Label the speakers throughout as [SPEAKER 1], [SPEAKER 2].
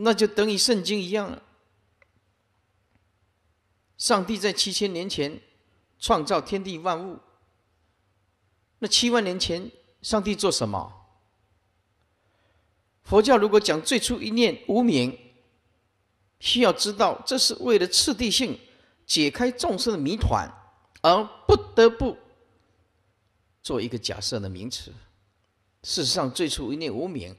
[SPEAKER 1] 那就等于圣经一样了。上帝在七千年前创造天地万物，那七万年前上帝做什么？佛教如果讲最初一念无名，需要知道这是为了次第性解开众生的谜团而不得不做一个假设的名词。事实上，最初一念无名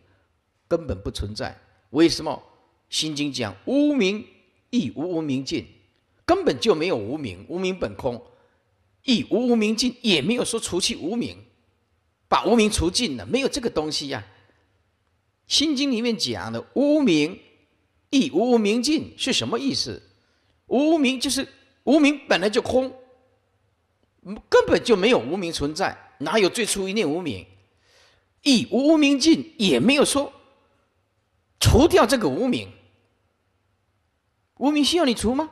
[SPEAKER 1] 根本不存在，为什么？心经讲无明亦无无明尽，根本就没有无明，无明本空，亦无无明尽，也没有说除去无明，把无名除尽了，没有这个东西呀。心经里面讲的无明亦无无明尽是什么意思？无名就是无名本来就空，根本就没有无名存在，哪有最初一念无名？亦无无明尽，也没有说除掉这个无名。无名需要你除吗？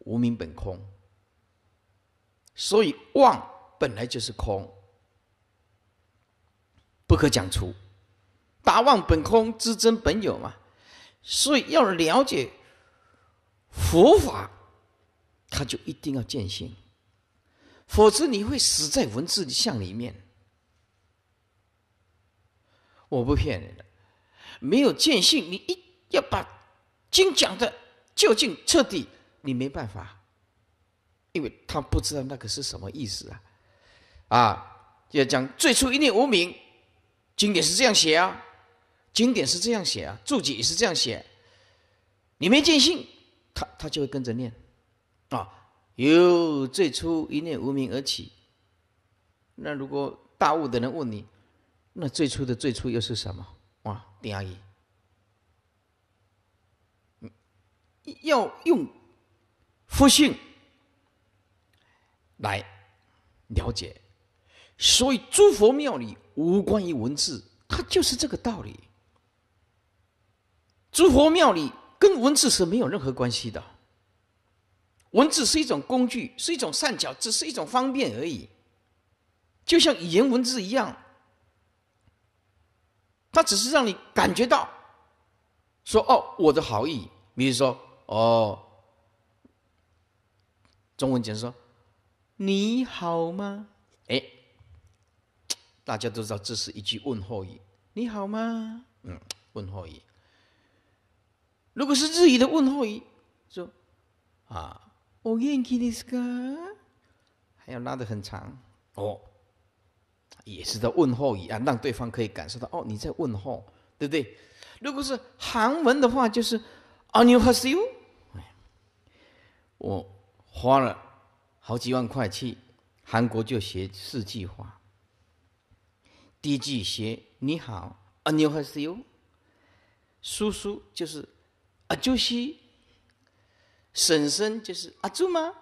[SPEAKER 1] 无名本空，所以妄本来就是空，不可讲除。达妄本空，知真本有嘛。所以要了解佛法，他就一定要见性，否则你会死在文字相里面。我不骗你了，没有见性，你一要把。经讲的究竟彻底，你没办法，因为他不知道那个是什么意思啊！啊，要讲最初一念无明，经典是这样写啊，经典是这样写啊，注解也是这样写。你没见性，他他就会跟着念啊，由最初一念无名而起。那如果大悟的人问你，那最初的最初又是什么？哇，第二义。要用佛性来了解，所以诸佛庙里无关于文字，它就是这个道理。诸佛庙里跟文字是没有任何关系的，文字是一种工具，是一种善巧，只是一种方便而已。就像语言文字一样，它只是让你感觉到说：“哦，我的好意。”比如说。哦，中文讲说：“你好吗？”哎，大家都知道这是一句问候语。“你好吗？”嗯，问候语。如果是日语的问候语，说：“啊，我愿意ですか？”还要拉的很长哦，也是的问候语啊，让对方可以感受到哦你在问候，对不对？如果是韩文的话，就是“안녕하세요”。我花了好几万块去韩国就学四句话。第一句学你好，A new house you。叔叔就是，阿舅西。婶婶就是阿舅吗？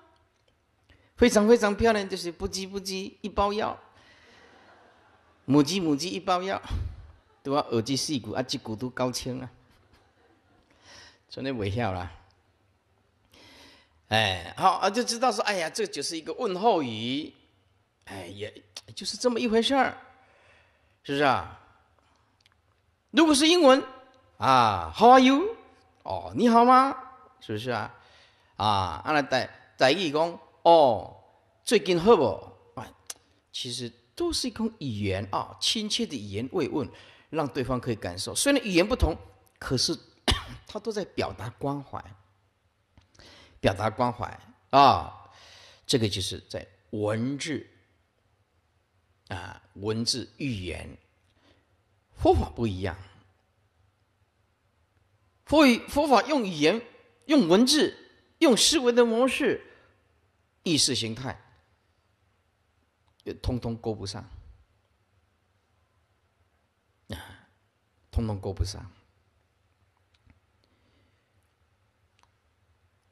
[SPEAKER 1] 非常非常漂亮就是不羁不羁一包药。母鸡母鸡一包药，对吧？耳机四骨阿这骨都高清了。真的微笑啦。哎，好啊，就知道说，哎呀，这就是一个问候语，哎，也就是这么一回事儿，是不是啊？如果是英文啊，How are you？哦，你好吗？是不是啊？啊，阿拉在在意公，哦，最近好不？啊，其实都是一种语言啊，亲切的语言慰问，让对方可以感受，虽然语言不同，可是他 都在表达关怀。表达关怀啊，这个就是在文字啊，文字语言，佛法不一样。佛以佛法用语言、用文字、用思维的模式、意识形态，通通勾不上啊，通通勾不上。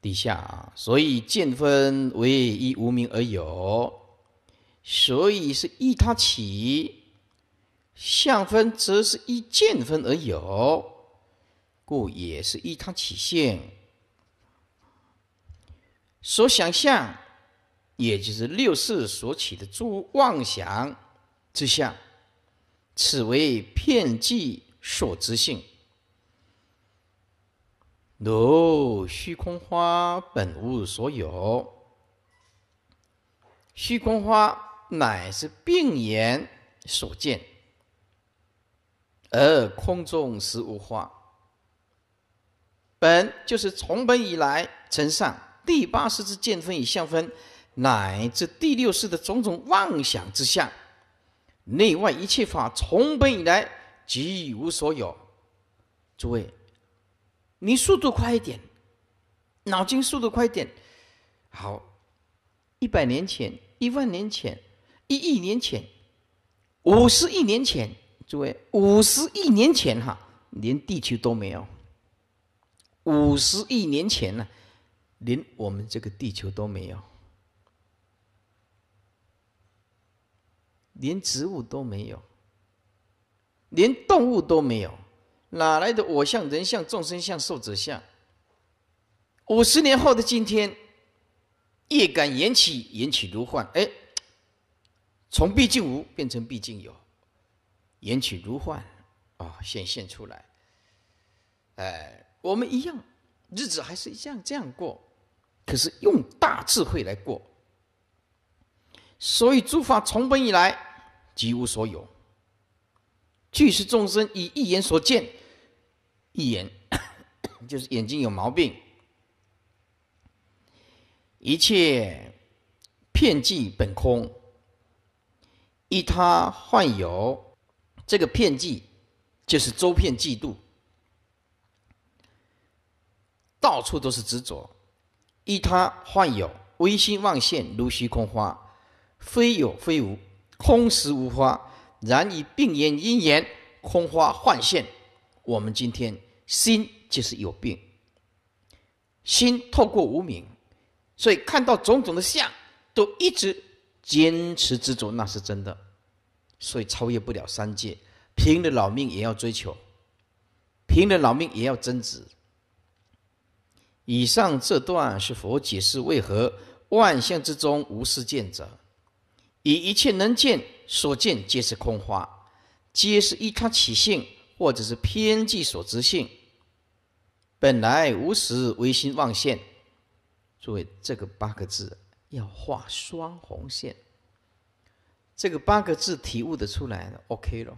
[SPEAKER 1] 底下所以见分为一无名而有，所以是依它起；相分则是依见分而有，故也是依它起性。所想象，也就是六世所起的诸妄想之相，此为片计所知性。如虚空花本无所有，虚空花乃是病言所见，而空中实无花。本就是从本以来承上第八识之见分与相分，乃至第六世的种种妄想之相，内外一切法从本以来即无所有。诸位。你速度快一点，脑筋速度快一点。好，一百年前、一万年前、一亿年前、五十亿年前，诸位，五十亿年前哈，连地球都没有。五十亿年前呢，连我们这个地球都没有，连植物都没有，连动物都没有。哪来的我相、人相、众生相、寿者相？五十年后的今天，业感缘起，缘起如幻。哎，从毕竟无变成毕竟有，缘起如幻啊，显现出来。哎，我们一样，日子还是一样这样过，可是用大智慧来过。所以诸法从本以来，即无所有，俱是众生以一言所见。一眼 就是眼睛有毛病，一切片剂本空，一他患有这个片剂就是周片嫉妒，到处都是执着；一他患有微心妄现如虚空花，非有非无，空实无花，然以病言因言空花幻现。我们今天心就是有病，心透过无名，所以看到种种的相，都一直坚持执着，那是真的，所以超越不了三界，拼了老命也要追求，拼了老命也要增值。以上这段是佛解释为何万象之中无是见者，以一切能见所见皆是空花，皆是一他起性。或者是偏计所执性，本来无实唯心妄现，注意这个八个字要画双红线。这个八个字体悟的出来，OK 了。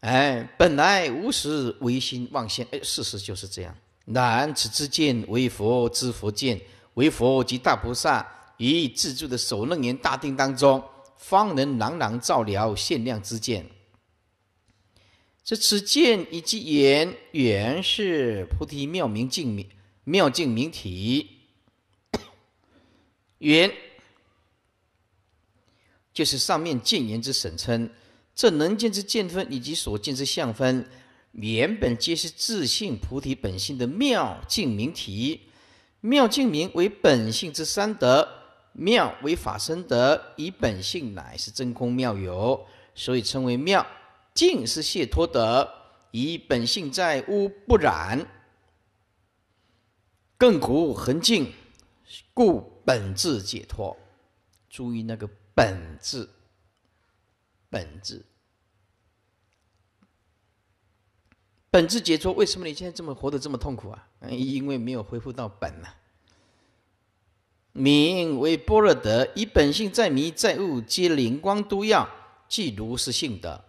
[SPEAKER 1] 哎，本来无实唯心妄现，哎，事实就是这样。然此之见为佛之佛见，为佛及大菩萨已于自住的首楞严大定当中，方能朗朗照了限量之见。这此见以及言，原是菩提妙明净明妙净明体，原就是上面见言之省称。这能见之见分以及所见之相分，原本皆是自性菩提本性的妙净明体。妙净明为本性之三德，妙为法身德，以本性乃是真空妙有，所以称为妙。净是谢脱德，以本性在污不染，亘古恒净，故本质解脱。注意那个本质，本质，本质解脱。为什么你现在这么活得这么痛苦啊？因为没有恢复到本呐。明为般若德，以本性在迷在悟皆灵光都要，即如是性德。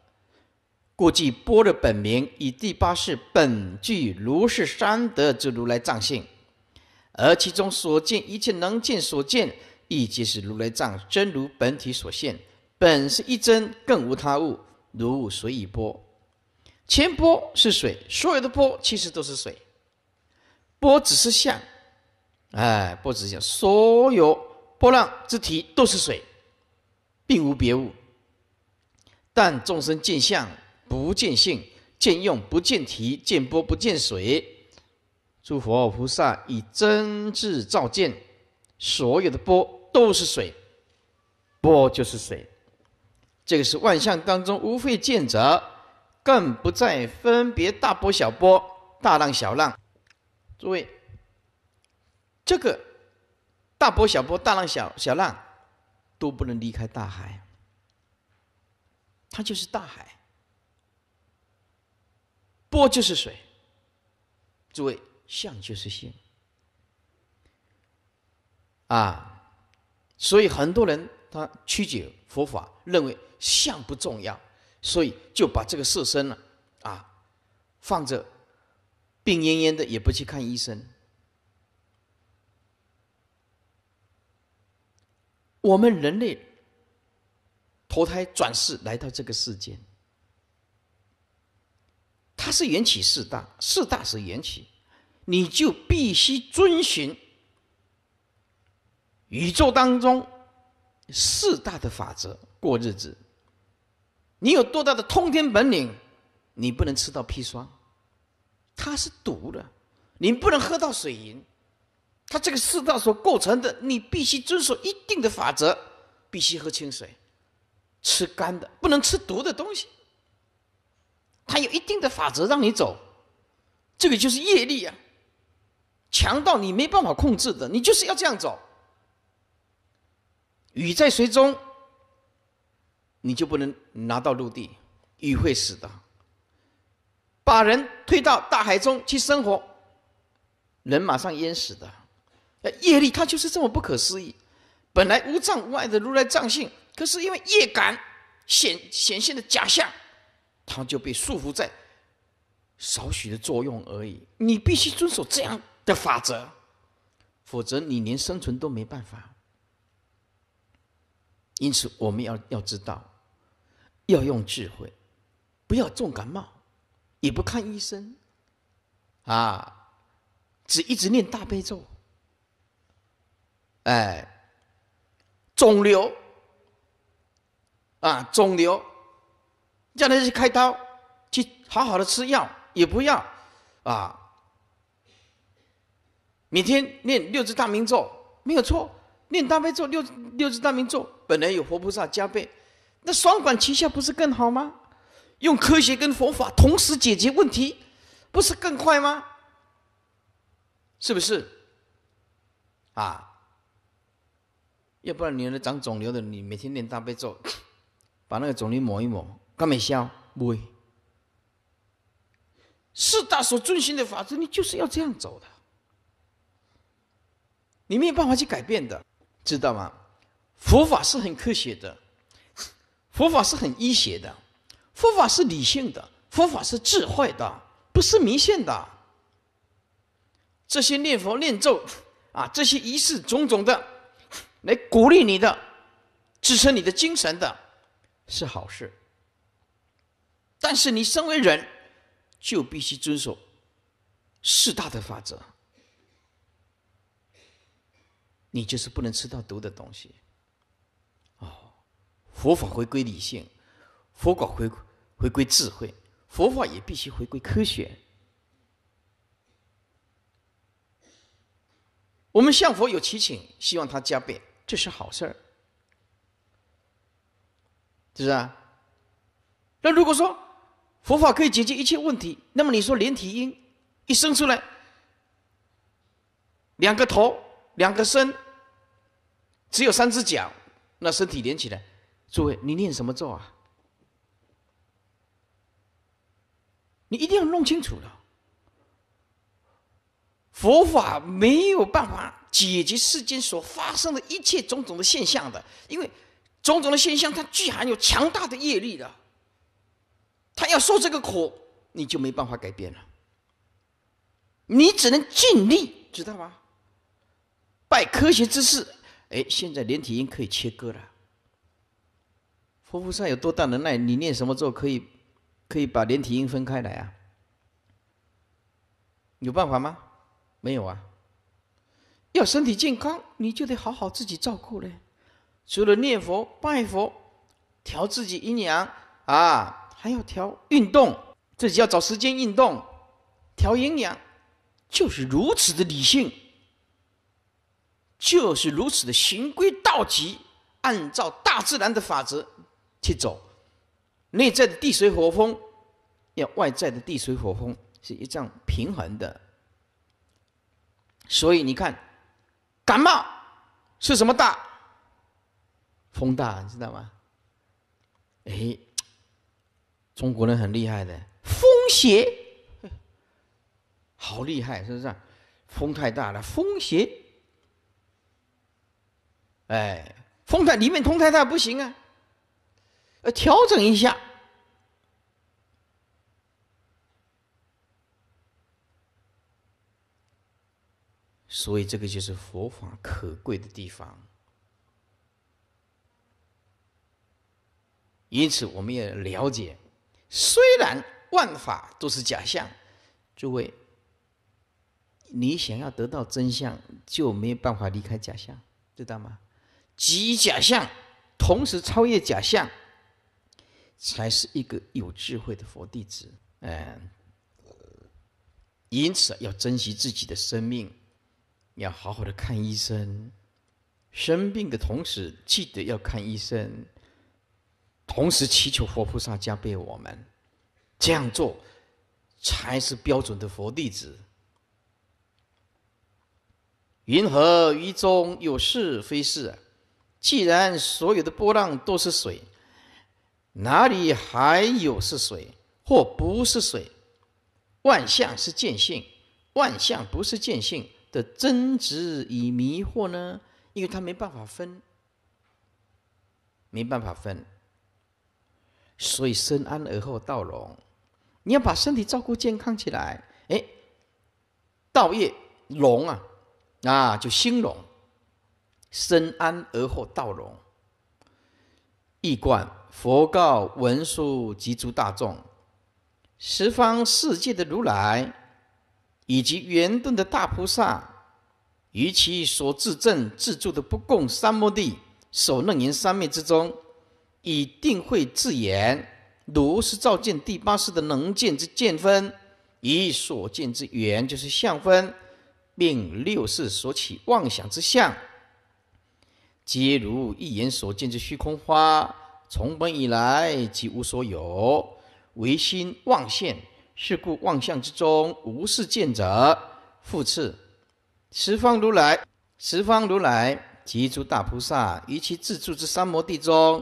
[SPEAKER 1] 故具波的本名，以第八世本具如是三德之如来藏性，而其中所见一切能见所见，亦即是如来藏真如本体所现，本是一真，更无他物。如水以波，前波是水，所有的波其实都是水，波只是相，哎，波只是相，所有波浪之体都是水，并无别物。但众生见相。不见性，见用；不见提，见波；不见水。诸佛菩萨以真智照见，所有的波都是水，波就是水。这个是万象当中无非见者，更不再分别大波小波、大浪小浪。诸位，这个大波小波、大浪小小浪都不能离开大海，它就是大海。波就是水，诸位相就是性啊，所以很多人他曲解佛法，认为相不重要，所以就把这个色身呢啊放着，病恹恹的也不去看医生。我们人类投胎转世来到这个世间。它是缘起四大，四大是缘起，你就必须遵循宇宙当中四大的法则过日子。你有多大的通天本领，你不能吃到砒霜，它是毒的；你不能喝到水银，它这个四大所构成的，你必须遵守一定的法则，必须喝清水，吃干的，不能吃毒的东西。它有一定的法则让你走，这个就是业力啊，强到你没办法控制的，你就是要这样走。雨在水中，你就不能拿到陆地，雨会死的。把人推到大海中去生活，人马上淹死的。业力它就是这么不可思议，本来无障无的如来藏性，可是因为业感显显现的假象。他就被束缚在少许的作用而已。你必须遵守这样的法则，否则你连生存都没办法。因此，我们要要知道，要用智慧，不要重感冒，也不看医生，啊，只一直念大悲咒。哎，肿瘤，啊，肿瘤。叫他去开刀，去好好的吃药也不要，啊，每天念六字大明咒没有错，念大悲咒六六字大明咒，本来有佛菩萨加倍，那双管齐下不是更好吗？用科学跟佛法同时解决问题，不是更快吗？是不是？啊，要不然你那长肿瘤的，你每天念大悲咒，把那个肿瘤抹一抹。干本消不会。四大所遵循的法则，你就是要这样走的，你没有办法去改变的，知道吗？佛法是很科学的，佛法是很医学的，佛法是理性的，佛法是智慧的，不是迷信的。这些念佛、念咒啊，这些仪式种种的，来鼓励你的、支撑你的精神的，是好事。但是你身为人，就必须遵守四大的法则，你就是不能吃到毒的东西。哦，佛法回归理性，佛法回回归智慧，佛法也必须回归科学。我们向佛有祈请，希望他加倍，这是好事儿，是不是？那如果说，佛法可以解决一切问题。那么你说连体婴一生出来，两个头、两个身，只有三只脚，那身体连起来，诸位，你念什么咒啊？你一定要弄清楚了，佛法没有办法解决世间所发生的一切种种的现象的，因为种种的现象它具含有强大的业力的。他要受这个苦，你就没办法改变了。你只能尽力，知道吗？拜科学知识，哎，现在连体婴可以切割了。佛菩萨有多大能耐？你念什么咒可以可以把连体婴分开来啊？有办法吗？没有啊。要身体健康，你就得好好自己照顾了。除了念佛、拜佛、调自己阴阳啊。还要调运动，自己要找时间运动，调营养，就是如此的理性，就是如此的循规蹈矩，按照大自然的法则去走，内在的地水火风，要外在的地水火风是一样平衡的，所以你看，感冒是什么大？风大，你知道吗？哎。中国人很厉害的，风邪 好厉害，是不是？风太大了，风邪，哎，风太里面通太大不行啊，呃，调整一下。所以这个就是佛法可贵的地方，因此我们也了解。虽然万法都是假象，诸位，你想要得到真相，就没有办法离开假象，知道吗？即假象，同时超越假象，才是一个有智慧的佛弟子。嗯，因此要珍惜自己的生命，要好好的看医生。生病的同时，记得要看医生。同时祈求佛菩萨加倍我们，这样做才是标准的佛弟子。云何于中有是非是？既然所有的波浪都是水，哪里还有是水或不是水？万象是见性，万象不是见性的真执与迷惑呢？因为它没办法分，没办法分。所以，身安而后道隆。你要把身体照顾健康起来，哎，道业隆啊，那就兴隆。身安而后道隆。一观佛告文殊及诸大众：十方世界的如来，以及圆顿的大菩萨，与其所自证自住的不共三摩地、所论言三昧之中。以定慧自言，如是照见第八世的能见之见分，以所见之缘，就是相分，并六世所起妄想之相，皆如一言所见之虚空花。从本以来，即无所有，唯心妄现。是故妄相之中，无是见者。复次，十方如来，十方如来及诸大菩萨，于其自住之三摩地中。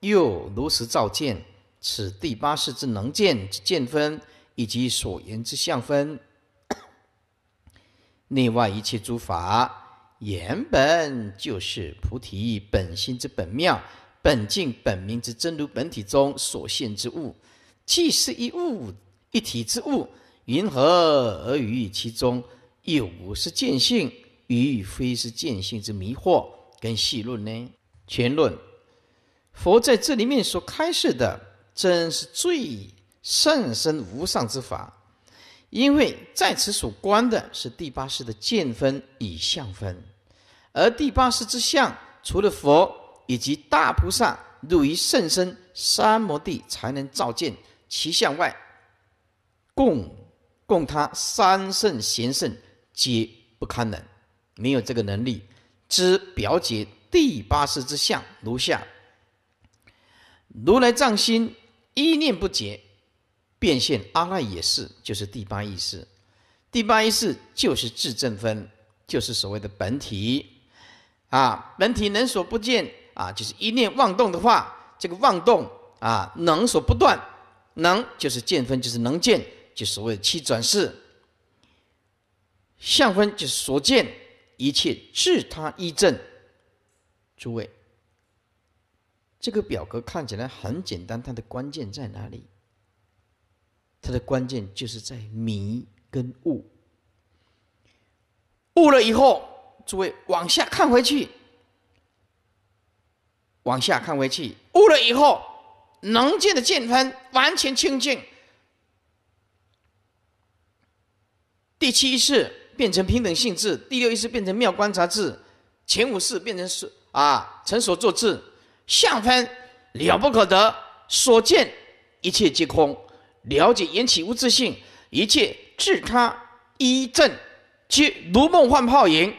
[SPEAKER 1] 又如实照见此第八世之能见之见分，以及所言之相分，内 外一切诸法，原本就是菩提本心之本妙、本净、本明之真如本体中所现之物，既是一物一体之物，云何而于其中，有是见性，与非是见性之迷惑跟细论呢？全论。佛在这里面所开示的，真是最甚深无上之法。因为在此所观的是第八世的见分与相分，而第八世之相，除了佛以及大菩萨、入于甚深三摩地才能照见其相外，供供他三圣贤圣皆不堪能，没有这个能力知表解第八世之相如下。如来藏心一念不绝，变现阿赖也是，就是第八意识。第八意识就是智正分，就是所谓的本体。啊，本体能所不见啊，就是一念妄动的话，这个妄动啊，能所不断，能就是见分，就是能见，就所谓的七转世。相分就是所见一切至他一正，诸位。这个表格看起来很简单，它的关键在哪里？它的关键就是在迷跟悟。悟了以后，诸位往下看回去，往下看回去，悟了以后，能见的见分完全清净。第七次变成平等性质，第六次变成妙观察智，前五次变成是啊成所作智。相分了不可得，所见一切皆空，了解缘起无自性，一切自他一正皆如梦幻泡影。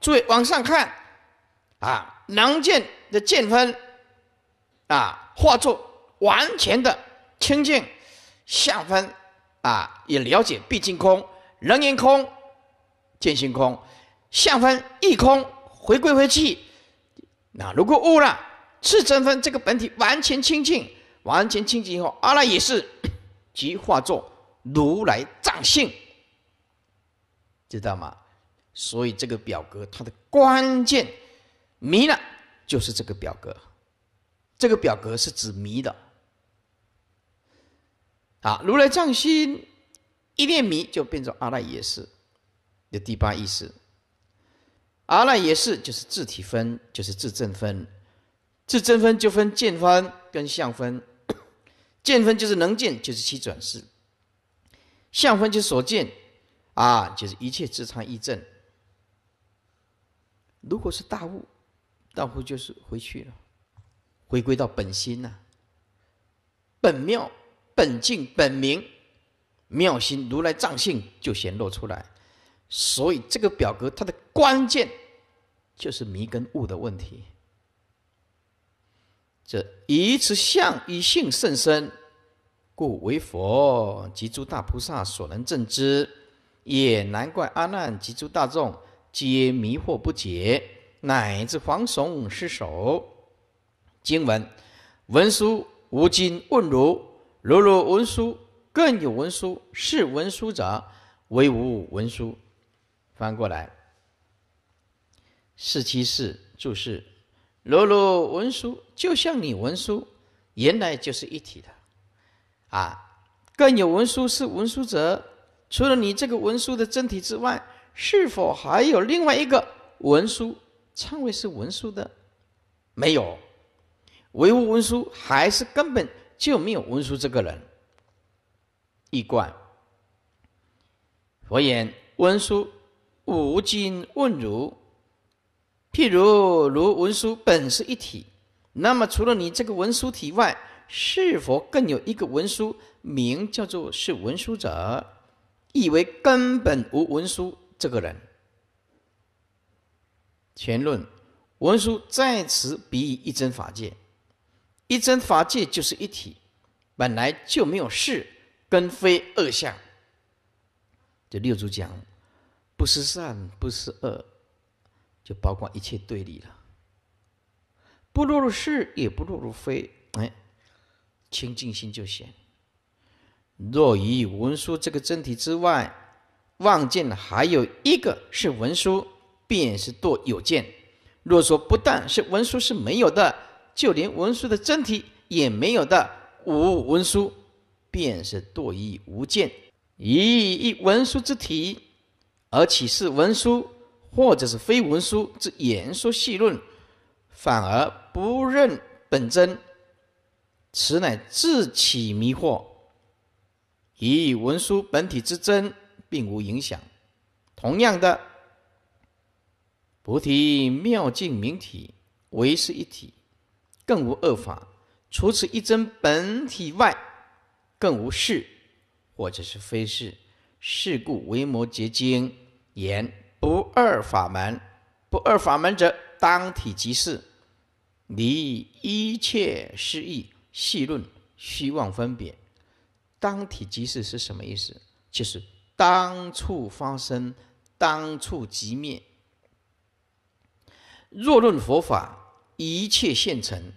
[SPEAKER 1] 注意往上看，啊，能见的见分，啊，化作完全的清净相分，啊，也了解毕竟空、人言空、见性空，相分一空回归回去。那如果悟了。自证分这个本体完全清净，完全清净以后，阿赖也是 即化作如来藏性，知道吗？所以这个表格它的关键迷了，就是这个表格，这个表格是指迷的啊。如来藏心一念迷就变成阿赖也是的第八意识，阿赖也是就是自体分，就是自证分。是真分就分见分跟相分，见分就是能见，就是七转世；相分就是所见啊，就是一切自常一正。如果是大悟，大悟就是回去了，回归到本心呐，本妙、本净、本明，妙心如来藏性就显露出来。所以这个表格它的关键就是迷跟悟的问题。这以此相与性甚深，故为佛及诸大菩萨所能证之，也难怪阿难及诸大众皆迷惑不解，乃至惶悚失守。经文，文书无经问如，如如文书更有文书，是文书者为无文书。翻过来，四七四注释。如如文书，就像你文书，原来就是一体的，啊！更有文书是文书者，除了你这个文书的真体之外，是否还有另外一个文书？称为是文书的，没有。唯物文书，还是根本就没有文书这个人。一贯。佛言文书无今问如。譬如，如文书本是一体，那么除了你这个文书体外，是否更有一个文书名叫做是文书者？意为根本无文书这个人。前论文书在此比喻一真法界，一真法界就是一体，本来就没有是跟非二相。这六祖讲，不是善，不是恶。就包括一切对立了，不落入是，也不落入非，哎，清净心就行。若以文书这个真体之外，望见还有一个是文书，便是堕有见。若说不但是文书是没有的，就连文书的真体也没有的，无文书便是堕无见。咦，一文书之体，而岂是文书？或者是非文书之言说细论，反而不认本真，此乃自起迷惑，以文书本体之真并无影响。同样的，菩提妙境明体为是一体，更无二法。除此一真本体外，更无是，或者是非是。是故为摩诘经言。不二法门，不二法门者，当体即是，离一切失意、细论、虚妄分别。当体即是是什么意思？就是当处发生，当处即灭。若论佛法，一切现成，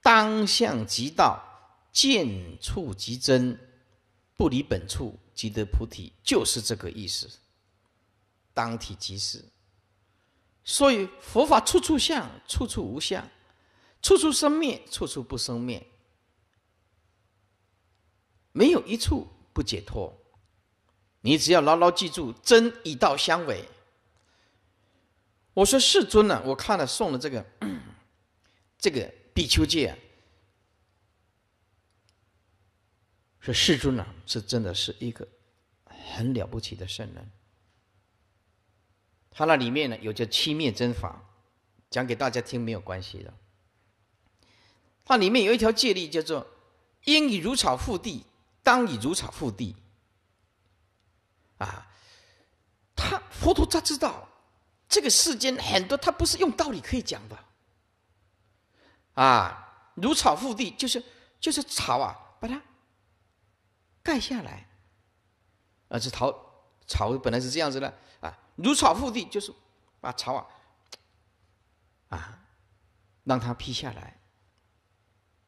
[SPEAKER 1] 当相即道，见处即真，不离本处即得菩提，就是这个意思。当体即是。所以佛法处处相，处处无相，处处生灭，处处不生灭，没有一处不解脱。你只要牢牢记住真以道相违。我说世尊呢，我看了送了这个 这个比丘戒，说世尊呢是真的是一个很了不起的圣人。它那里面呢有叫七灭真法，讲给大家听没有关系的。它里面有一条戒律叫做“应以如草覆地，当以如草覆地”。啊，他佛陀他知道，这个世间很多他不是用道理可以讲的。啊，如草覆地就是就是草啊，把它盖下来，而是草草本来是这样子的啊。如草覆地，就是把草啊，啊，让它批下来。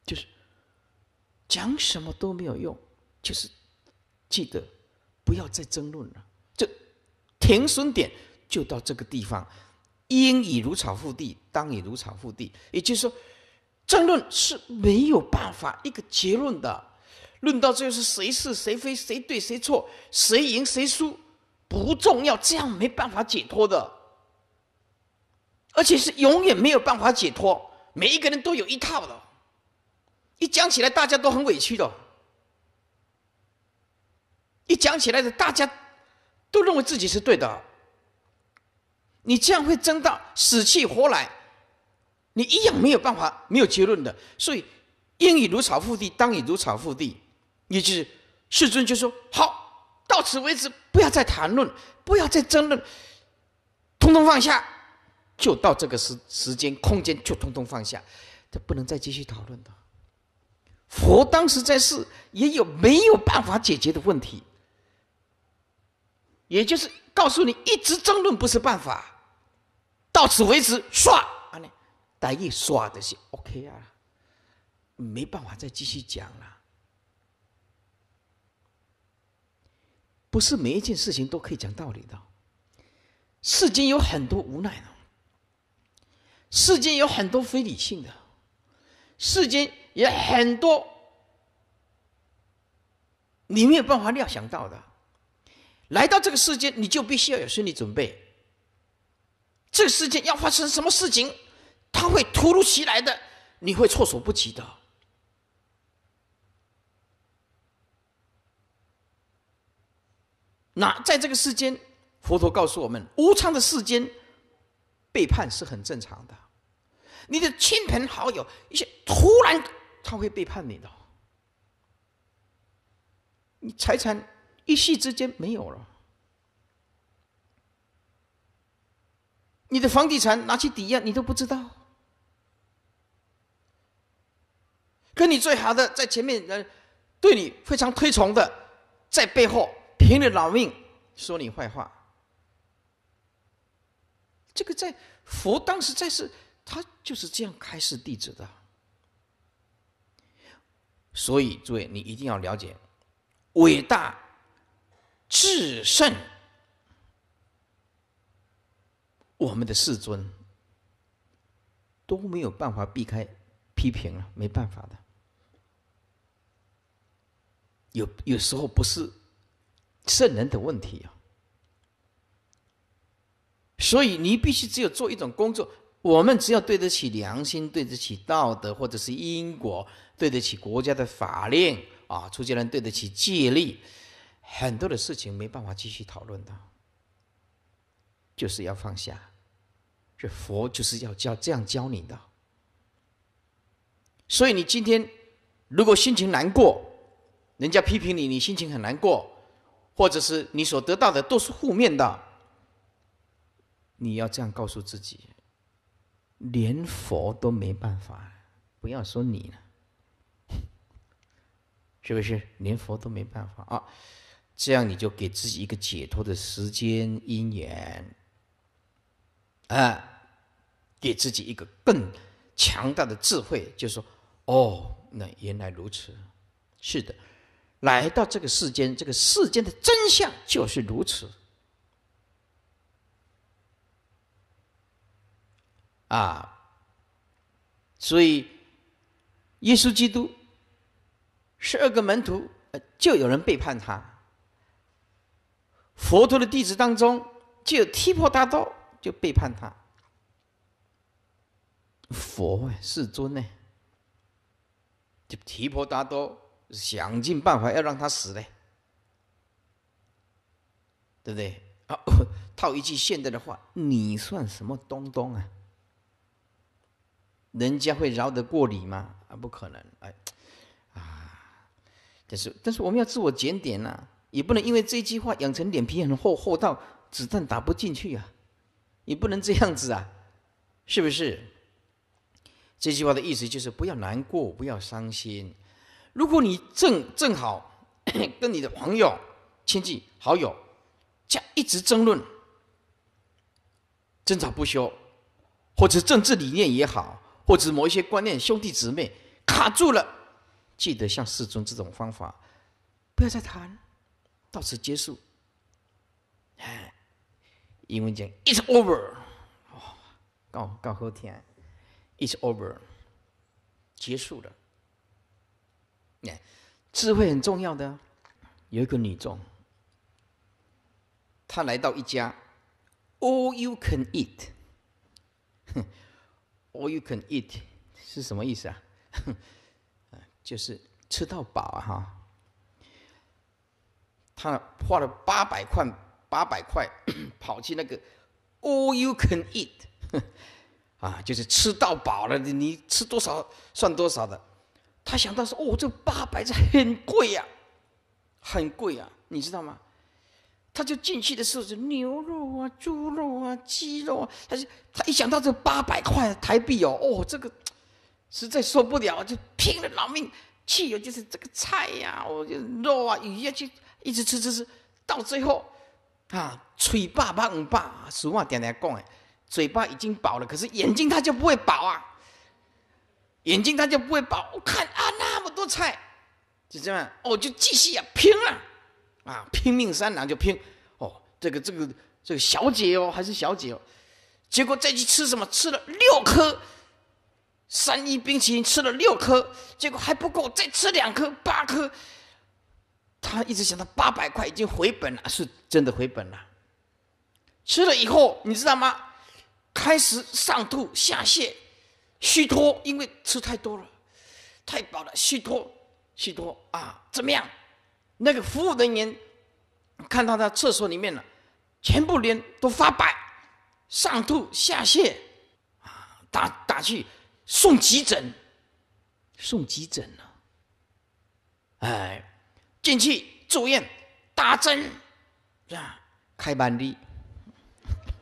[SPEAKER 1] 就是讲什么都没有用，就是记得不要再争论了。这停损点就到这个地方。应以如草覆地，当以如草覆地，也就是说，争论是没有办法一个结论的。论到最后是谁是谁非，谁对谁错，谁赢谁输。不重要，这样没办法解脱的，而且是永远没有办法解脱。每一个人都有一套的，一讲起来大家都很委屈的，一讲起来的大家都认为自己是对的，你这样会争到死气活来，你一样没有办法没有结论的。所以应以如草覆地，当以如草覆地，也就是世尊就说好。到此为止，不要再谈论，不要再争论，通通放下，就到这个时时间、空间，就通通放下，这不能再继续讨论的。佛当时在世也有没有办法解决的问题，也就是告诉你，一直争论不是办法，到此为止，唰，啊，呢，打一唰的是 OK 啊，没办法再继续讲了。不是每一件事情都可以讲道理的，世间有很多无奈的，世间有很多非理性的，世间也很多你没有办法料想到的。来到这个世界，你就必须要有心理准备。这个世界要发生什么事情，它会突如其来的，你会措手不及的。那在这个世间，佛陀告诉我们，无常的世间，背叛是很正常的。你的亲朋好友，一些突然他会背叛你的，你财产一夕之间没有了，你的房地产拿去抵押你都不知道，跟你最好的在前面呃，对你非常推崇的，在背后。拼了老命说你坏话，这个在佛当时在世，他就是这样开示弟子的。所以，诸位，你一定要了解，伟大、至圣，我们的世尊都没有办法避开批评，没办法的。有有时候不是。圣人的问题啊。所以你必须只有做一种工作。我们只要对得起良心，对得起道德，或者是因果，对得起国家的法令啊，出家人对得起戒律，很多的事情没办法继续讨论的，就是要放下。这佛就是要教这样教你的。所以你今天如果心情难过，人家批评你，你心情很难过。或者是你所得到的都是负面的，你要这样告诉自己，连佛都没办法，不要说你了，是不是？连佛都没办法啊！这样你就给自己一个解脱的时间、因缘，啊，给自己一个更强大的智慧，就说：哦，那原来如此，是的。来到这个世间，这个世间的真相就是如此。啊，所以耶稣基督、十二个门徒，呃，就有人背叛他；佛陀的弟子当中，就提婆达多就背叛他。佛啊，世尊呢？就提婆达多。想尽办法要让他死嘞，对不对？套一句现代的话，你算什么东东啊？人家会饶得过你吗？啊，不可能！哎，啊，但是但是我们要自我检点呐，也不能因为这句话养成脸皮很厚，厚到子弹打不进去啊，也不能这样子啊，是不是？这句话的意思就是不要难过，不要伤心。如果你正正好 跟你的朋友、亲戚、好友，这样一直争论、争吵不休，或者政治理念也好，或者某一些观念，兄弟姊妹卡住了，记得像四尊这种方法，不要再谈，到此结束。哎，英文讲 “it's over”，哦，告告和田，“it's over”，结束了。哎，智慧很重要的。有一个女众，她来到一家 “All you can eat”，“All you can eat” 是什么意思啊？就是吃到饱啊！哈，她花了八百块，八百块 跑去那个 “All you can eat” 啊，就是吃到饱了，你吃多少算多少的。他想到说：“哦，这八百这很贵呀，很贵啊，你知道吗？”他就进去的时候是牛肉啊、猪肉啊、鸡肉啊，他就他一想到这八百块台币哦，哦，这个实在受不了，就拼了老命，汽油就是这个菜呀，我就肉啊、鱼啊，就一直吃吃吃，到最后，啊，嘴巴饱五俗话点来讲哎，嘴巴已经饱了，可是眼睛它就不会饱啊。”眼睛他就不会饱，我看啊那么多菜，就这样，哦就继续啊拼啊，啊拼命三郎就拼，哦这个这个这个小姐哦还是小姐哦，结果再去吃什么吃了六颗，三一冰淇淋吃了六颗，结果还不够再吃两颗八颗。他一直想到八百块已经回本了，是真的回本了。吃了以后你知道吗？开始上吐下泻。虚脱，因为吃太多了，太饱了，虚脱，虚脱啊！怎么样？那个服务人员看到他厕所里面了，全部脸都发白，上吐下泻啊！打打去送急诊，送急诊了。哎，进去住院打针啊，开板的，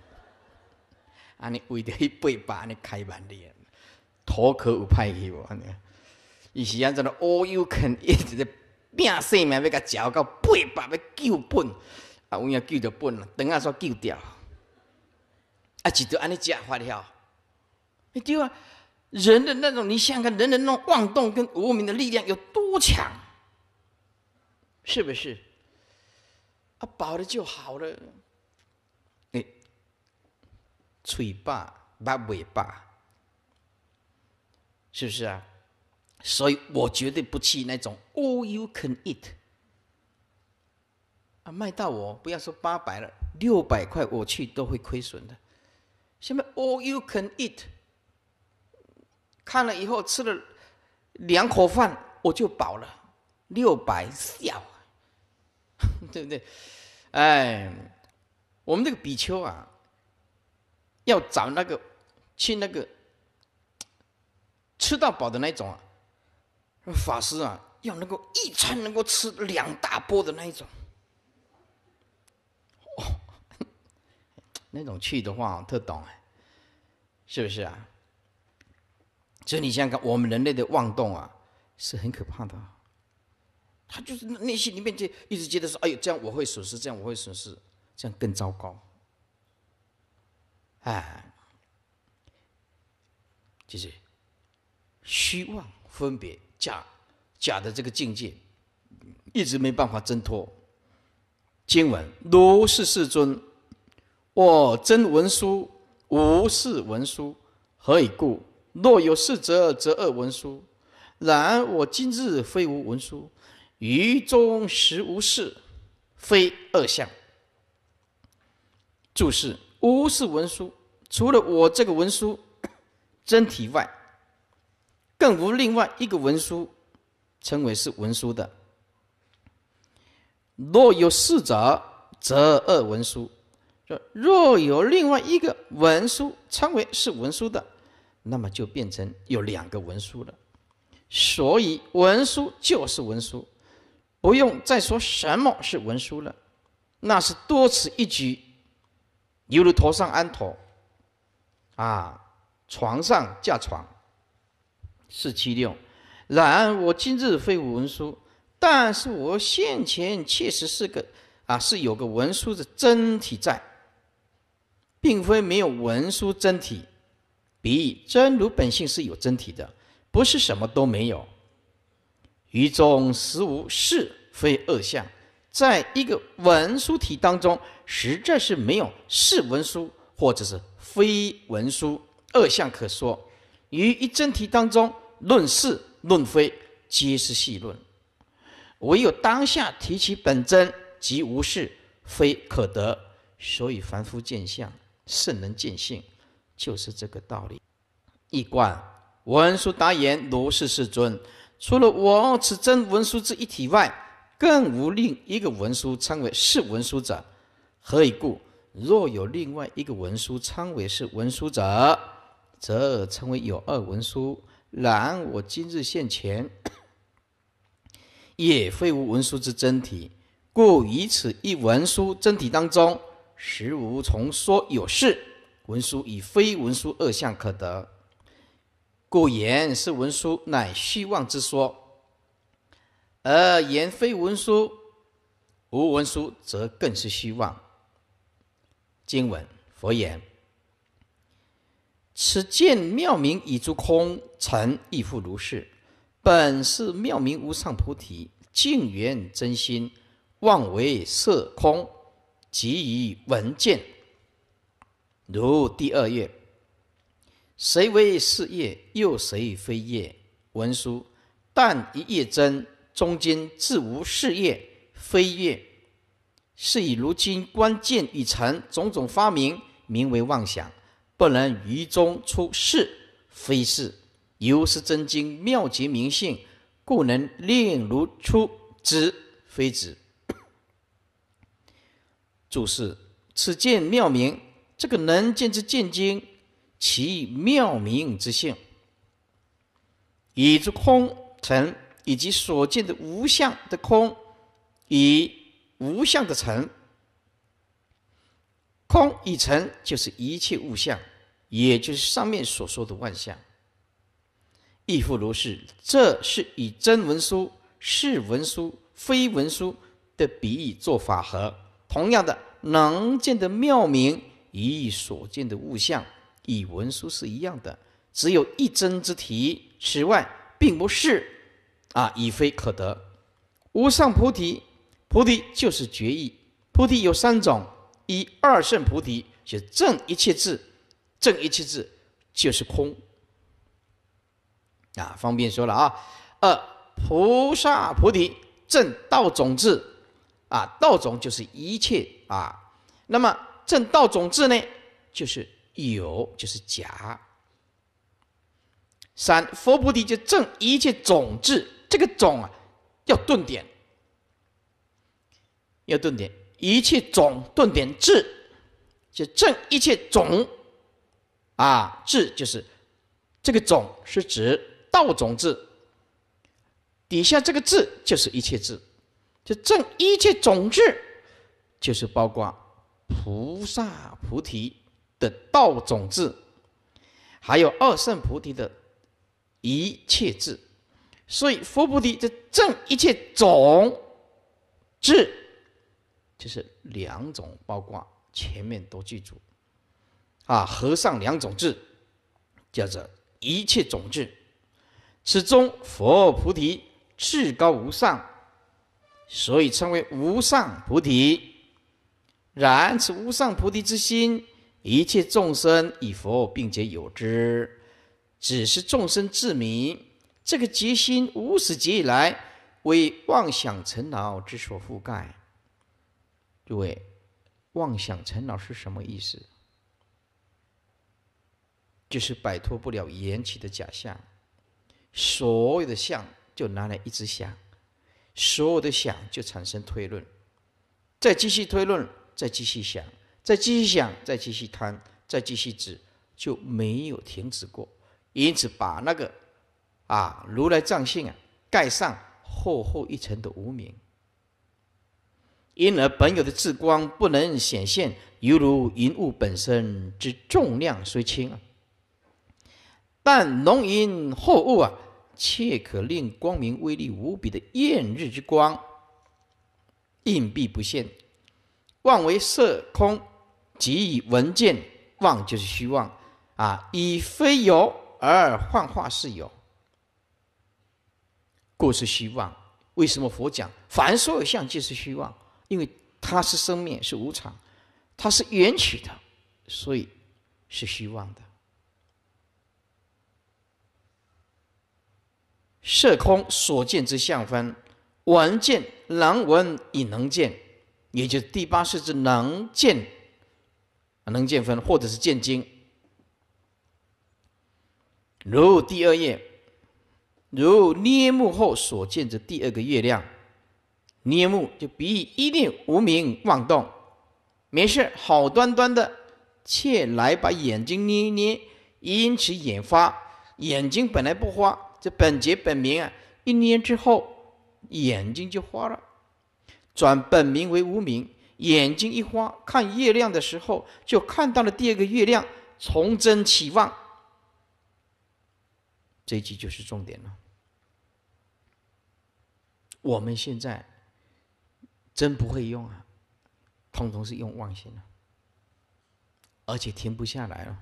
[SPEAKER 1] 啊，你为的一百把，你开板的。口壳有派去无？安尼，伊是安怎个乌有肯一直咧拼性命要甲嚼到八百要救本，啊，有影救着本了，等下煞救掉，啊，一到安尼食发了，你对啊，人的那种你想看人人那种妄动跟无明的力量有多强，是不是？啊，饱了就好了，你，嘴饱，目尾饱。是不是啊？所以我绝对不去那种 all you can eat 啊，卖到我不要说八百了，六百块我去都会亏损的。下面 all you can eat 看了以后吃了两口饭我就饱了，六百笑，对不对？哎，我们这个比丘啊，要找那个去那个。吃到饱的那一种啊，法师啊，要能够一餐能够吃两大波的那一种，哦，那种去的话特懂哎，是不是啊？所以你想看我们人类的妄动啊，是很可怕的，他就是内心里面就一直觉得说，哎呦，这样我会损失，这样我会损失，这样更糟糕，哎，就是。虚妄分别假假的这个境界，一直没办法挣脱。经文：如是世尊，我真文殊，无是文殊，何以故？若有是，则则二文殊。然我今日非无文殊，于中实无事，非二相。注释：无是文殊，除了我这个文殊 真体外。更无另外一个文书称为是文书的，若有四者，则二文书；若若有另外一个文书称为是文书的，那么就变成有两个文书了。所以文书就是文书，不用再说什么是文书了，那是多此一举，犹如头上安头。啊，床上架床。四七六，然我今日非无文书，但是我现前确实是个啊，是有个文书的真体在，并非没有文书真体。比真如本性是有真体的，不是什么都没有。于中实无是非二相，在一个文书体当中，实在是没有是文书或者是非文书二相可说。于一真体当中。论是论非，皆是戏论；唯有当下提起本真，即无是非可得。所以凡夫见相，圣人见性，就是这个道理。一观文殊答言：“如是世尊，除了我此真文殊之一体外，更无另一个文殊称为是文殊者。何以故？若有另外一个文殊称为是文殊者，则称为有二文殊。”然我今日现前，也非无文书之真体，故以此一文书真体当中，实无从说有事。文书以非文书二相可得，故言是文书乃虚妄之说，而言非文书无文书，则更是虚妄。经文，佛言。此见妙明已诸空尘亦复如是，本是妙明无上菩提净圆真心，妄为色空，即以文见。如第二页，谁为是业？又谁非业？文殊，但一叶真，中间自无是业非业。是以如今观见已成种种发明，名为妄想。不能于中出世，非事；由是真经妙极明性，故能令如出之非止。注释：此见妙明，这个能见之见经，其妙明之性，以之空成，以及所见的无相的空，以无相的成，空以成就是一切物相。也就是上面所说的万象，亦复如是。这是以真文书、是文书、非文书的比喻做法合。同样的，能见的妙明与所见的物象，与文书是一样的，只有一真之体。此外，并不是啊，已非可得。无上菩提，菩提就是觉意。菩提有三种：一、二圣菩提，就证一切智。正一切智就是空，啊，方便说了啊。二菩萨菩提正道种智，啊，道种就是一切啊。那么正道种智呢，就是有，就是假。三佛菩提就正一切种智，这个种啊，要顿点，要顿点一切种顿点智，就正一切种。啊，智就是这个种是指道种智，底下这个智就是一切智，就正一切种智，就是包括菩萨菩提的道种智，还有二圣菩提的一切智，所以佛菩提这正一切种智就是两种，包括前面都记住。啊，和尚两种智，叫做一切种智。此中佛菩提至高无上，所以称为无上菩提。然此无上菩提之心，一切众生以佛并且有之，只是众生自明。这个结心无始劫以来，为妄想尘劳之所覆盖。诸位，妄想尘劳是什么意思？就是摆脱不了缘起的假象，所有的相就拿来一直想，所有的想就产生推论，再继续推论，再继续想，再继续想，再继续贪，再继续止，就没有停止过。因此，把那个啊如来藏性啊盖上厚厚一层的无名。因而本有的智光不能显现，犹如云雾本身之重量虽轻啊。但浓云厚雾啊，切可令光明威力无比的艳日之光硬币不现。妄为色空，即以闻见妄就是虚妄啊，以非有而幻化是有，故是虚妄。为什么佛讲凡所有相即是虚妄？因为它是生灭是无常，它是缘起的，所以是虚妄的。色空所见之相分，闻见、能闻以能见，也就是第八识之能见，能见分或者是见精。如第二页，如捏木后所见之第二个月亮，捏目就比喻一定无明妄动，没事，好端端的，却来把眼睛捏捏，因此眼花，眼睛本来不花。这本节本名啊，一年之后眼睛就花了，转本名为无名，眼睛一花，看月亮的时候就看到了第二个月亮，从真起望。这句就是重点了。我们现在真不会用啊，统统是用妄心了，而且停不下来了，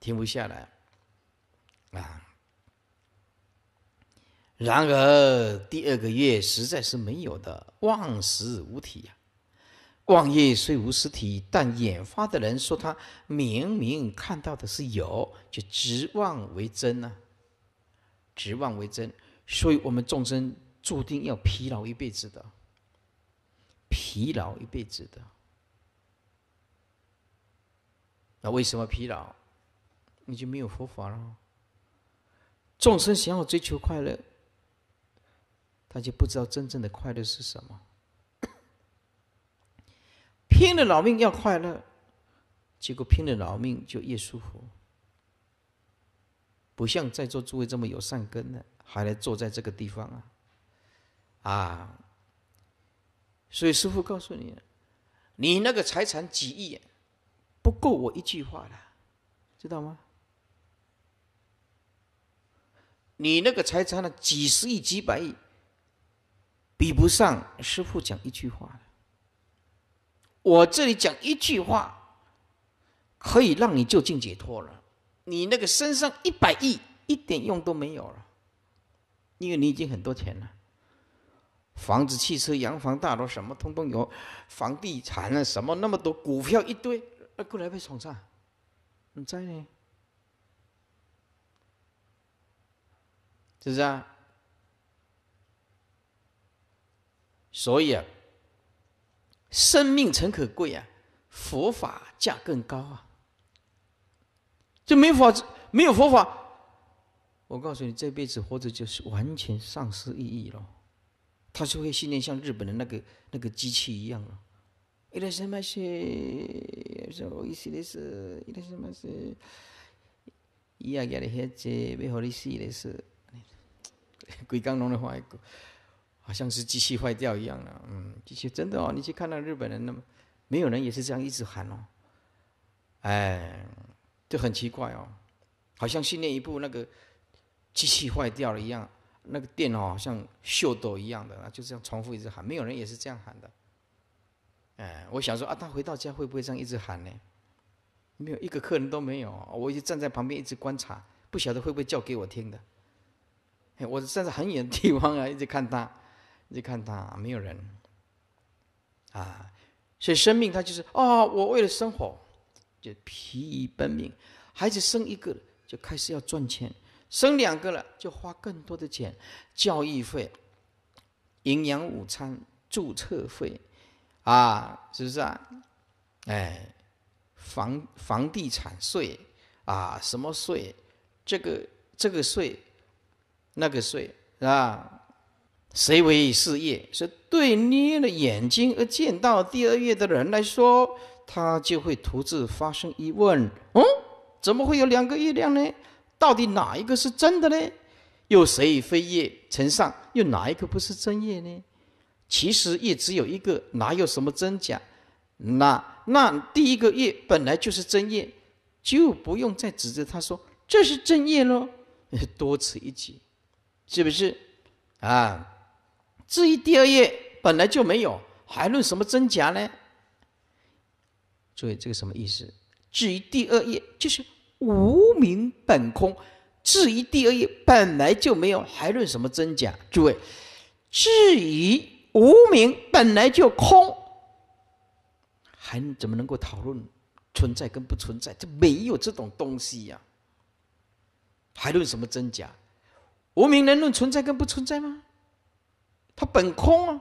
[SPEAKER 1] 停不下来。啊！然而第二个月实在是没有的，妄识无体呀。望业虽无实体，但眼花的人说他明明看到的是有，就执妄为真呢？执妄为真，所以我们众生注定要疲劳一辈子的，疲劳一辈子的。那为什么疲劳？你就没有佛法了。众生想要追求快乐，他就不知道真正的快乐是什么。拼了老命要快乐，结果拼了老命就越舒服。不像在座诸位这么有善根的，还来坐在这个地方啊！啊！所以师傅告诉你，你那个财产几亿，不够我一句话的，知道吗？你那个财产呢？几十亿、几百亿，比不上师傅讲一句话我这里讲一句话，可以让你就近解脱了。你那个身上一百亿，一点用都没有了，因为你已经很多钱了，房子、汽车、洋房、大楼，什么通通有，房地产啊，什么那么多，股票一堆，过来被冲散，你在呢。是不是啊？所以啊，生命诚可贵啊，佛法价更高啊！这没法子，没有佛法，我告诉你，这辈子活着就是完全丧失意义了。他就会训练像日本的那个那个机器一样了。鬼刚龙的个，好像是机器坏掉一样了。嗯，机器真的哦，你去看那日本人，那么没有人也是这样一直喊哦，哎，就很奇怪哦，好像训练一部那个机器坏掉了一样，那个电脑好像秀逗一样的，就这样重复一直喊，没有人也是这样喊的。哎，我想说啊，他回到家会不会这样一直喊呢？没有一个客人都没有，我就站在旁边一直观察，不晓得会不会叫给我听的。哎，我站在很远的地方啊，一直看他，一直看他，没有人。啊，所以生命他就是哦，我为了生活就疲于奔命，孩子生一个就开始要赚钱，生两个了就花更多的钱，教育费、营养午餐、注册费，啊，是不是啊？哎，房房地产税啊，什么税？这个这个税。那个睡啊，谁为事业？是对捏了眼睛而见到第二月的人来说，他就会独自发生疑问：哦，怎么会有两个月亮呢？到底哪一个是真的呢？又谁非业成上？又哪一个不是真业呢？其实叶只有一个，哪有什么真假？那那第一个业本来就是真业，就不用再指责他说这是真业喽，多此一举。是不是？啊，至于第二页本来就没有，还论什么真假呢？诸位，这个什么意思？至于第二页就是无名本空，至于第二页本来就没有，还论什么真假？诸位，至于无名本来就空，还怎么能够讨论存在跟不存在？就没有这种东西呀，还论什么真假？无名能论存在跟不存在吗？它本空啊，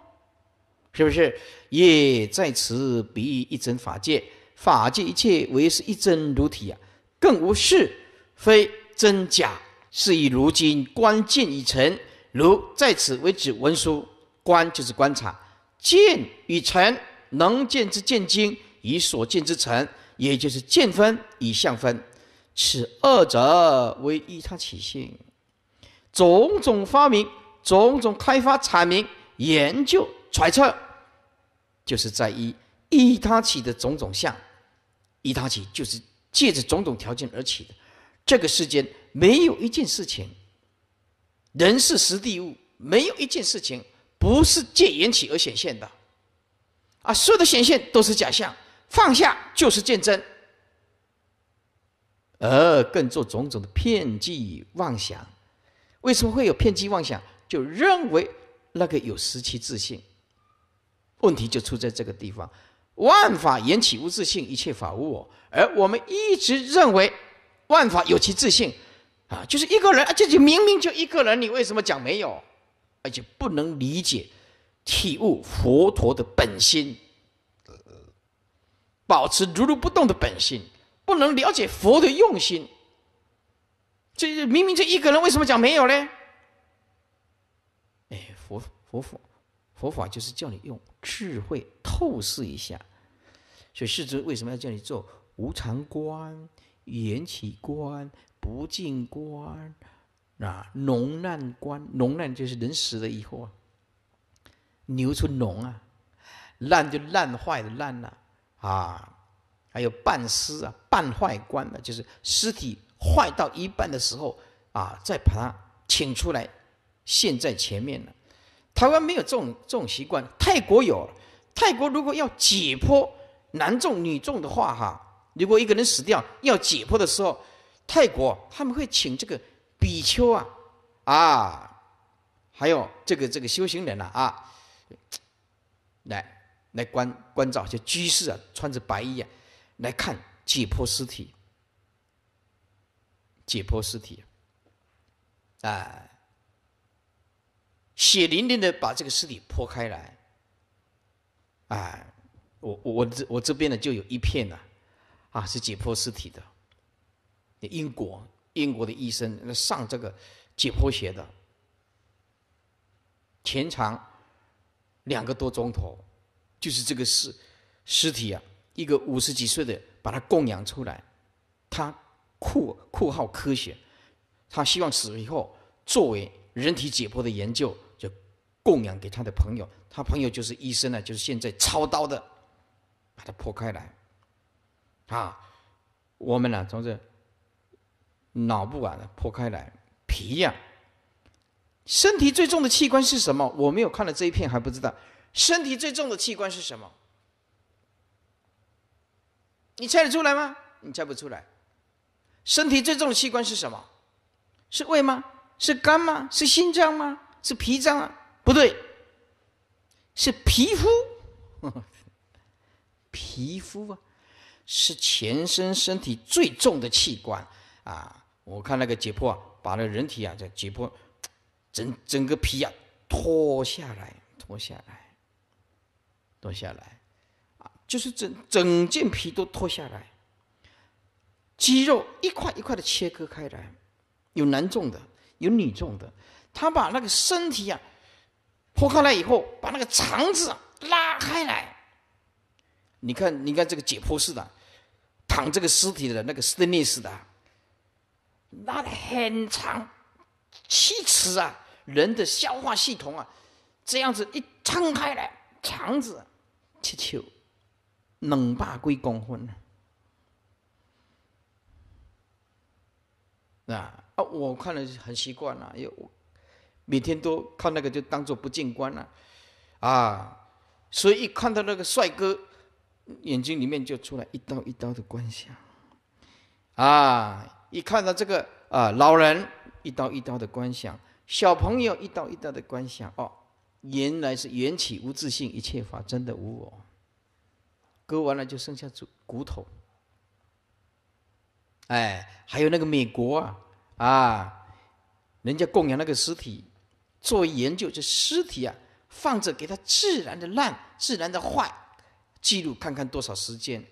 [SPEAKER 1] 是不是也在此比喻一真法界？法界一切为是一真如体啊，更无是非真假。是以如今观见已成，如在此为止。文书观就是观察，见与成，能见之见经以所见之成，也就是见分以相分，此二者为一他起性。种种发明，种种开发、阐明、研究、揣测，就是在于一它起的种种相，一它起就是借着种种条件而起的。这个世间没有一件事情，人是实地物，没有一件事情不是借缘起而显现的。啊，所有的显现都是假象，放下就是见真。而更做种种的骗计妄想。为什么会有偏激妄想？就认为那个有失其自信。问题就出在这个地方。万法缘起无自信，一切法无我。而我们一直认为万法有其自信，啊，就是一个人，啊，且己明明就一个人，你为什么讲没有？而且不能理解体悟佛陀的本心，保持如如不动的本心，不能了解佛的用心。这明明就一个人，为什么讲没有呢？哎，佛佛法佛法就是叫你用智慧透视一下，所以世尊为什么要叫你做无常观、缘起观、不净观啊？浓烂观，浓烂就是人死了以后啊，牛出脓啊，烂就烂坏的烂了啊，还有半尸啊，半坏观嘛，就是尸体。坏到一半的时候，啊，再把它请出来，现，在前面了。台湾没有这种这种习惯，泰国有。泰国如果要解剖男众女众的话，哈，如果一个人死掉要解剖的时候，泰国他们会请这个比丘啊，啊，还有这个这个修行人了啊，来来关关照，就居士啊，穿着白衣啊，来看解剖尸体。解剖尸体，啊，血淋淋的把这个尸体剖开来，啊，我我这我这边呢就有一片呢，啊，是解剖尸体的，英国英国的医生上这个解剖学的，全长两个多钟头，就是这个尸尸体啊，一个五十几岁的把它供养出来，他。括括号科学，他希望死以后作为人体解剖的研究，就供养给他的朋友。他朋友就是医生呢，就是现在操刀的，把它剖开来。啊，我们呢，从这脑部啊，剖开来皮呀，身体最重的器官是什么？我没有看了这一片还不知道。身体最重的器官是什么？你猜得出来吗？你猜不出来。身体最重的器官是什么？是胃吗？是肝吗？是心脏吗？是脾脏啊？不对，是皮肤。皮肤啊，是全身身体最重的器官啊！我看那个解剖啊，把那人体啊，这解剖，整整个皮啊脱下来，脱下来，脱下来，啊，就是整整件皮都脱下来。肌肉一块一块的切割开来，有男重的，有女重的。他把那个身体啊剖开来以后，把那个肠子拉开来。你看，你看这个解剖室的，躺这个尸体的那个斯内尼斯的，拉的很长，七尺啊！人的消化系统啊，这样子一撑开来，肠子，七球，冷霸归公分。啊啊！我看了很习惯了，因为我每天都看那个，就当做不见观了啊。所以一看到那个帅哥，眼睛里面就出来一刀一刀的观想啊。一看到这个啊，老人一刀一刀的观想，小朋友一刀一刀的观想哦。原来是缘起无自性，一切法真的无我，割完了就剩下骨骨头。哎，还有那个美国啊，啊，人家供养那个尸体，作为研究，这尸体啊，放着给它自然的烂，自然的坏，记录看看多少时间，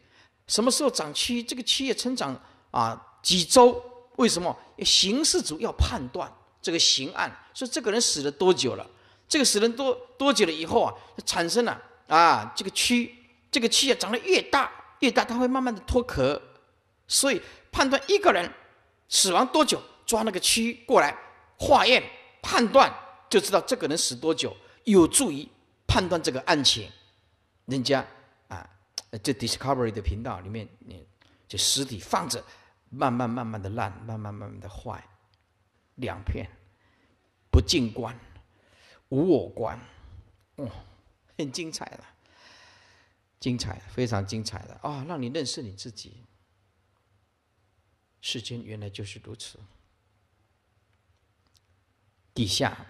[SPEAKER 1] 什么时候长蛆，这个蛆也成长啊几周？为什么？刑事主要判断这个刑案，说这个人死了多久了？这个死人多多久了以后啊，产生了啊这个蛆，这个蛆也长得越大越大，它会慢慢的脱壳，所以。判断一个人死亡多久，抓那个蛆过来化验，判断就知道这个人死多久，有助于判断这个案情。人家啊，这 Discovery 的频道里面，你就尸体放着，慢慢慢慢的烂，慢慢慢慢的坏，两片，不进观，无我观，哦，很精彩了，精彩，非常精彩的啊，让你认识你自己。世间原来就是如此。底下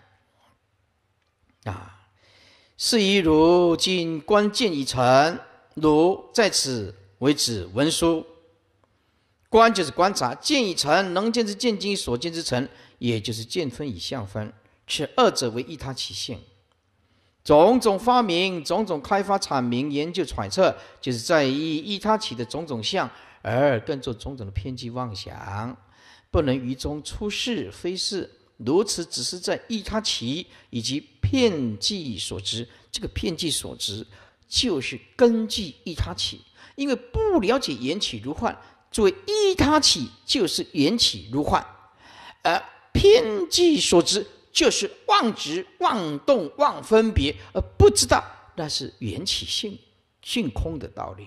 [SPEAKER 1] 啊，是以如今观见已成，汝在此为指文书。观就是观察，见已成，能见之见，今所见之成，也就是见分与相分，此二者为一他其性。种种发明、种种开发、阐明、研究、揣测，就是在于一他起的种种相。而更做种种的偏激妄想，不能于中出世非是。如此只是在依他起以及偏计所执。这个偏计所执，就是根据依他起，因为不了解缘起如幻，作为依他起就是缘起如幻，而偏计所执就是妄执、妄动、妄分别，而不知道那是缘起性性空的道理。